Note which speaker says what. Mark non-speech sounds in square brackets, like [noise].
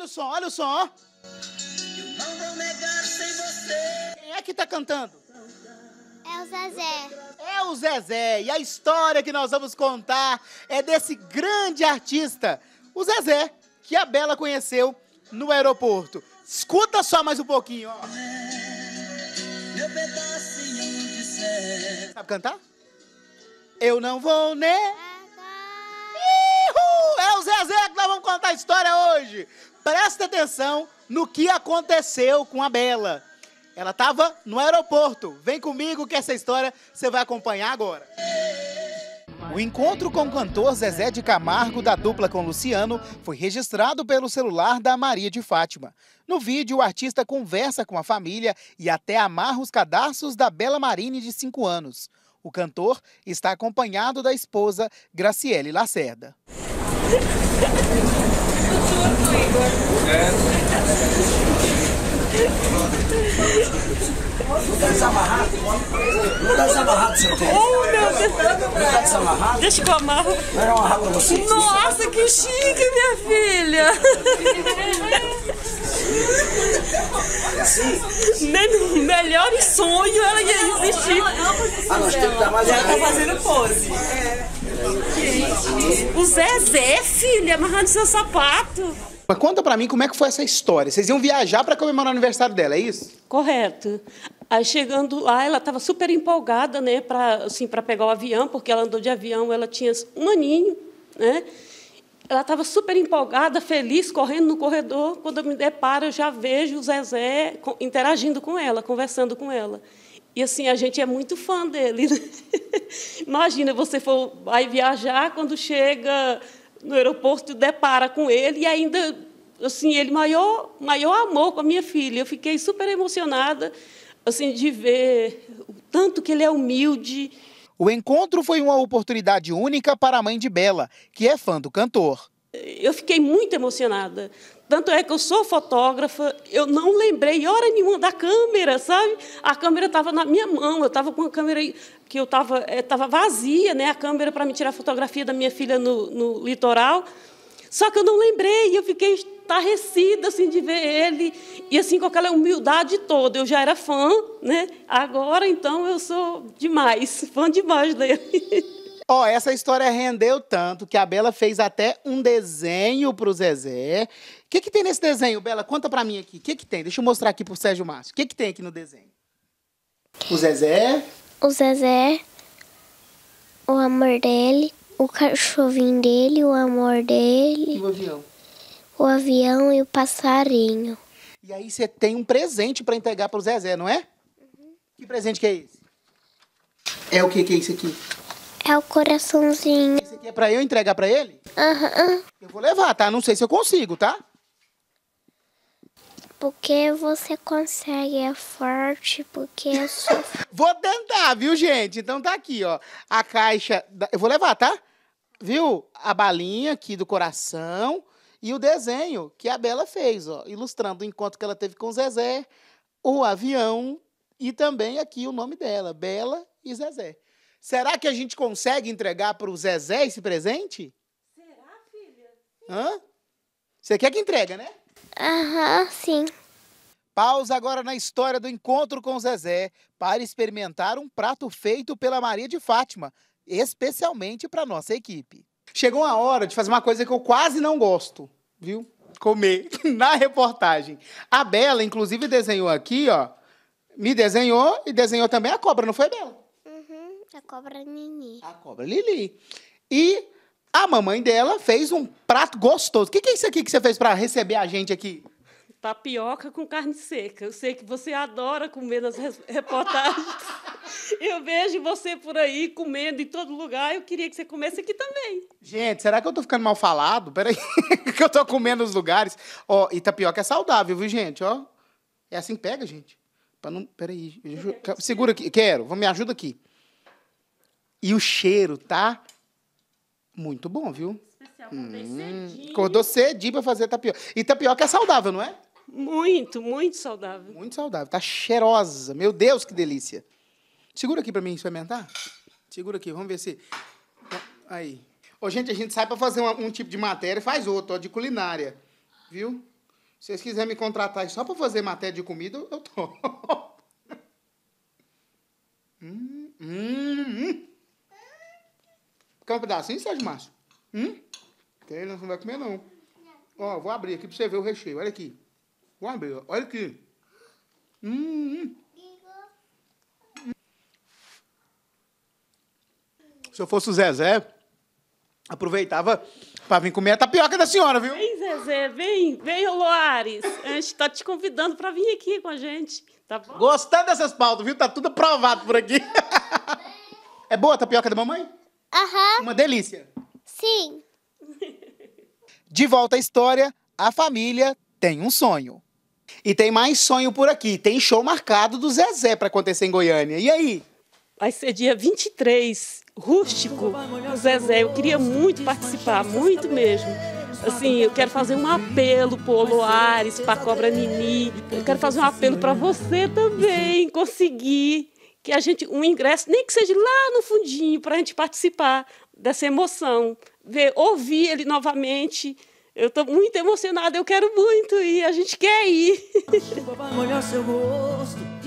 Speaker 1: olha o som, olha o som, ó. não vou negar sem você. Quem é que está cantando? É o Zezé. É o Zezé. E a história que nós vamos contar é desse grande artista, o Zezé, que a Bela conheceu no aeroporto. Escuta só mais um pouquinho, ó. Meu pedacinho de Sabe cantar? Eu não vou, né? Uhul! É o Zezé que nós vamos contar a história hoje. Presta atenção no que aconteceu com a Bela. Ela estava no aeroporto. Vem comigo que essa história você vai acompanhar agora. O encontro com o cantor Zezé de Camargo, da dupla com Luciano, foi registrado pelo celular da Maria de Fátima. No vídeo, o artista conversa com a família e até amarra os cadarços da Bela Marine, de 5 anos. O cantor está acompanhado da esposa, Graciele Lacerda.
Speaker 2: É. Mudança amarrada? Mudança amarrada você tem? Oh, meu Deus! tá desamarrado? Deixa que eu amarro. Vai amarrar pra você? Nossa, que chique, minha filha! Nem no melhor sonho ela ia existir. Ah, nós temos que dar mais Ela tá fazendo pose. É. O Zezé, filha, amarrando seu sapato. Mas conta
Speaker 1: para mim como é que foi essa história. Vocês iam viajar para comemorar o aniversário dela, é isso?
Speaker 2: Correto. Aí chegando lá, ela estava super empolgada, né, para assim, para pegar o avião, porque ela andou de avião, ela tinha um aninho, né? Ela estava super empolgada, feliz, correndo no corredor. Quando eu me deparo, eu já vejo o Zezé interagindo com ela, conversando com ela. E assim, a gente é muito fã dele. Né. [laughs] Imagina, você for, vai viajar, quando chega no aeroporto, depara com ele e ainda, assim, ele maior, maior amor com a minha filha. Eu fiquei super emocionada, assim, de ver o tanto que ele é humilde.
Speaker 1: O encontro foi uma oportunidade única para a mãe de Bela, que é fã do cantor
Speaker 2: eu fiquei muito emocionada. Tanto é que eu sou fotógrafa, eu não lembrei hora nenhuma da câmera, sabe? A câmera estava na minha mão, eu estava com a câmera que eu estava eh, tava vazia, né? A câmera para me tirar a fotografia da minha filha no, no litoral. Só que eu não lembrei, eu fiquei estarrecida assim de ver ele e assim com aquela humildade toda. Eu já era fã, né? Agora então eu sou demais, fã demais dele. [laughs] Ó, oh, essa
Speaker 1: história rendeu tanto que a Bela fez até um desenho pro Zezé. O que, que tem nesse desenho, Bela? Conta pra mim aqui. O que, que tem? Deixa eu mostrar aqui pro Sérgio Márcio. O que, que tem aqui no desenho? O Zezé.
Speaker 2: O Zezé. O amor dele. O cachorrinho dele. O amor dele. E o avião. O avião e o passarinho.
Speaker 1: E aí você tem um presente para entregar pro Zezé, não é? Uhum. Que presente que é esse? É o que que é isso aqui? É o coraçãozinho. Esse aqui é pra eu entregar pra ele? Aham. Uhum. Eu vou levar, tá? Não sei se eu consigo, tá?
Speaker 2: Porque você consegue, é forte, porque
Speaker 1: eu sou... [laughs] vou tentar, viu, gente? Então tá aqui, ó. A caixa... Da... Eu vou levar, tá? Viu? A balinha aqui do coração e o desenho que a Bela fez, ó. Ilustrando o encontro que ela teve com o Zezé, o avião e também aqui o nome dela, Bela e Zezé. Será que a gente consegue entregar para o Zezé esse presente? Será, filha? Hã? Você quer que entrega, né? Aham, sim. Pausa agora na história do encontro com Zezé para experimentar um prato feito pela Maria de Fátima, especialmente para nossa equipe. Chegou a hora de fazer uma coisa que eu quase não gosto, viu? Comer [laughs] na reportagem. A Bela, inclusive, desenhou aqui, ó. Me desenhou e desenhou também a cobra, não foi, Bela? A cobra Nini. A cobra Lili. E a mamãe dela fez um prato gostoso. O que, que é isso aqui que você fez para receber a gente aqui?
Speaker 2: Tapioca com carne seca. Eu sei que você adora comer nas reportagens. [laughs] eu vejo você por aí comendo em todo lugar. Eu queria que você comesse aqui também.
Speaker 1: Gente, será que eu tô ficando mal falado? Peraí, [laughs] que eu tô comendo nos lugares. Ó, e tapioca é saudável, viu, gente? Ó, é assim que pega, gente. Para não, peraí, segura aqui. Quero. Me ajuda aqui. E o cheiro tá muito bom, viu?
Speaker 2: Especial, hum, cedinho.
Speaker 1: Acordou cedinho pra fazer tapioca. E tapioca é saudável, não é? Muito, muito saudável. Muito saudável. Tá cheirosa. Meu Deus, que delícia. Segura aqui para mim experimentar. Segura aqui, vamos ver se. Aí. Ô, gente, a gente sai para fazer um tipo de matéria e faz outro, ó, de culinária. Viu? Se vocês quiserem me contratar só para fazer matéria de comida, eu tô. [laughs] hum, hum, hum. Quer um assim Sérgio Márcio? Hum? Tem, não vai comer, não. Ó, vou abrir aqui pra você ver o recheio. Olha aqui. Vou abrir, ó. olha aqui. Hum, hum. Se eu fosse o Zezé, aproveitava para vir comer a tapioca da
Speaker 2: senhora, viu? Vem, Zezé, vem, vem, Loares. A gente está te convidando para vir aqui com a gente, tá bom? Gostando dessas pautas,
Speaker 1: viu? Tá tudo aprovado por aqui. [laughs] É boa a tapioca da mamãe? Aham. Uma delícia. Sim. [laughs] De volta à história, a família tem um sonho. E tem mais sonho por aqui. Tem show marcado do Zezé para acontecer
Speaker 2: em Goiânia. E aí? Vai ser dia 23, rústico, o Zezé. Eu queria muito participar, muito mesmo. Assim, eu quero fazer um apelo pro Oloares, pra Cobra Nini. Eu quero fazer um apelo para você também conseguir que a gente um ingresso, nem que seja lá no fundinho, para a gente participar dessa emoção, ver, ouvir ele novamente. Eu estou muito emocionada, eu quero muito ir, a gente quer ir. [laughs] molhar seu rosto.